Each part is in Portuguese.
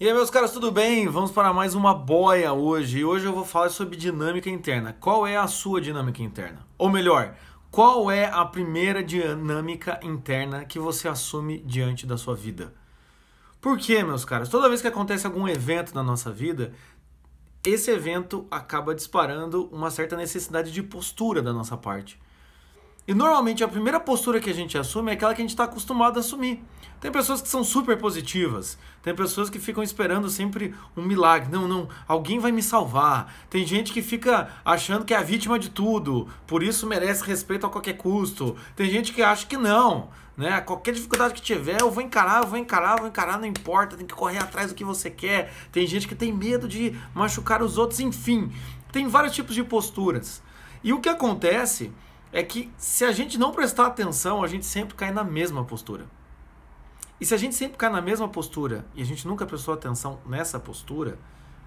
E aí, meus caras, tudo bem? Vamos para mais uma boia hoje. E hoje eu vou falar sobre dinâmica interna. Qual é a sua dinâmica interna? Ou melhor, qual é a primeira dinâmica interna que você assume diante da sua vida? Por quê, meus caras? Toda vez que acontece algum evento na nossa vida, esse evento acaba disparando uma certa necessidade de postura da nossa parte. E normalmente a primeira postura que a gente assume é aquela que a gente está acostumado a assumir. Tem pessoas que são super positivas, tem pessoas que ficam esperando sempre um milagre. Não, não, alguém vai me salvar. Tem gente que fica achando que é a vítima de tudo, por isso merece respeito a qualquer custo. Tem gente que acha que não, né? Qualquer dificuldade que tiver, eu vou encarar, eu vou encarar, eu vou encarar, não importa, tem que correr atrás do que você quer. Tem gente que tem medo de machucar os outros, enfim. Tem vários tipos de posturas. E o que acontece é que se a gente não prestar atenção, a gente sempre cai na mesma postura. E se a gente sempre cai na mesma postura e a gente nunca prestou atenção nessa postura,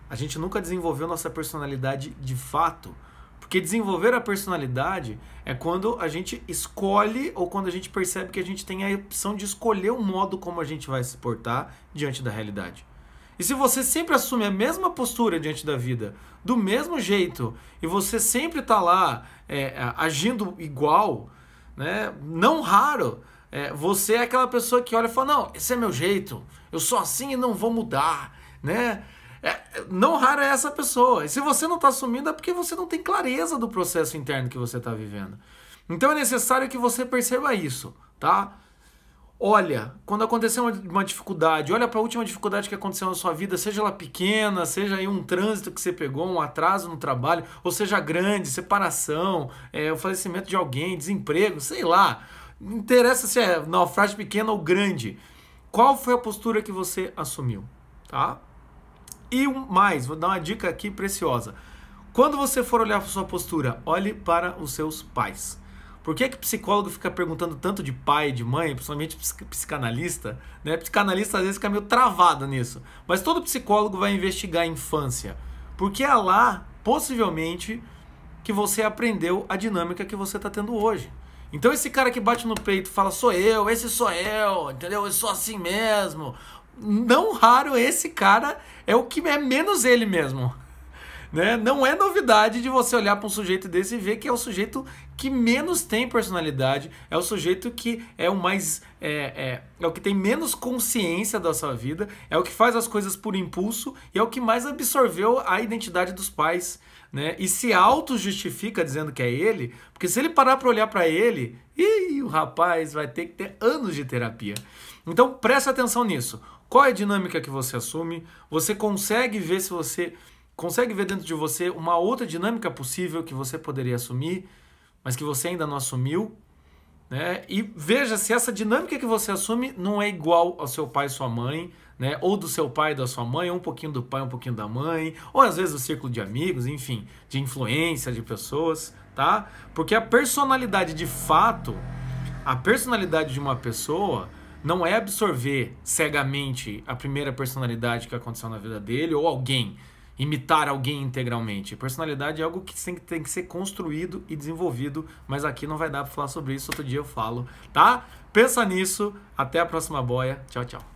a gente nunca desenvolveu nossa personalidade de fato. Porque desenvolver a personalidade é quando a gente escolhe ou quando a gente percebe que a gente tem a opção de escolher o modo como a gente vai se portar diante da realidade. E se você sempre assume a mesma postura diante da vida, do mesmo jeito, e você sempre está lá é, agindo igual, né? não raro, é, você é aquela pessoa que olha e fala: Não, esse é meu jeito, eu sou assim e não vou mudar, né? É, não raro é essa pessoa. E se você não está assumindo, é porque você não tem clareza do processo interno que você está vivendo. Então é necessário que você perceba isso, tá? Olha, quando aconteceu uma, uma dificuldade, olha para a última dificuldade que aconteceu na sua vida, seja ela pequena, seja aí um trânsito que você pegou, um atraso no trabalho, ou seja grande, separação, é, o falecimento de alguém, desemprego, sei lá. Não interessa se é naufrágio pequeno ou grande. Qual foi a postura que você assumiu, tá? E mais, vou dar uma dica aqui preciosa. Quando você for olhar para sua postura, olhe para os seus pais. Por que, que psicólogo fica perguntando tanto de pai, de mãe, principalmente psicanalista? Né? Psicanalista às vezes fica meio travado nisso. Mas todo psicólogo vai investigar a infância. Porque é lá, possivelmente, que você aprendeu a dinâmica que você está tendo hoje. Então esse cara que bate no peito fala, sou eu, esse sou eu, entendeu? Eu sou assim mesmo. Não raro esse cara é o que é menos ele mesmo. Né? Não é novidade de você olhar para um sujeito desse e ver que é o sujeito que menos tem personalidade, é o sujeito que é o mais. É, é, é, o que tem menos consciência da sua vida, é o que faz as coisas por impulso e é o que mais absorveu a identidade dos pais. Né? E se auto-justifica dizendo que é ele, porque se ele parar para olhar para ele, ih, o rapaz vai ter que ter anos de terapia. Então presta atenção nisso. Qual é a dinâmica que você assume? Você consegue ver se você consegue ver dentro de você uma outra dinâmica possível que você poderia assumir, mas que você ainda não assumiu. Né? E veja se essa dinâmica que você assume não é igual ao seu pai e sua mãe, né? Ou do seu pai e da sua mãe, ou um pouquinho do pai, um pouquinho da mãe, ou às vezes o círculo de amigos, enfim, de influência de pessoas, tá? Porque a personalidade de fato, a personalidade de uma pessoa não é absorver cegamente a primeira personalidade que aconteceu na vida dele ou alguém imitar alguém integralmente. Personalidade é algo que tem, tem que ser construído e desenvolvido, mas aqui não vai dar para falar sobre isso, outro dia eu falo, tá? Pensa nisso, até a próxima boia. Tchau, tchau.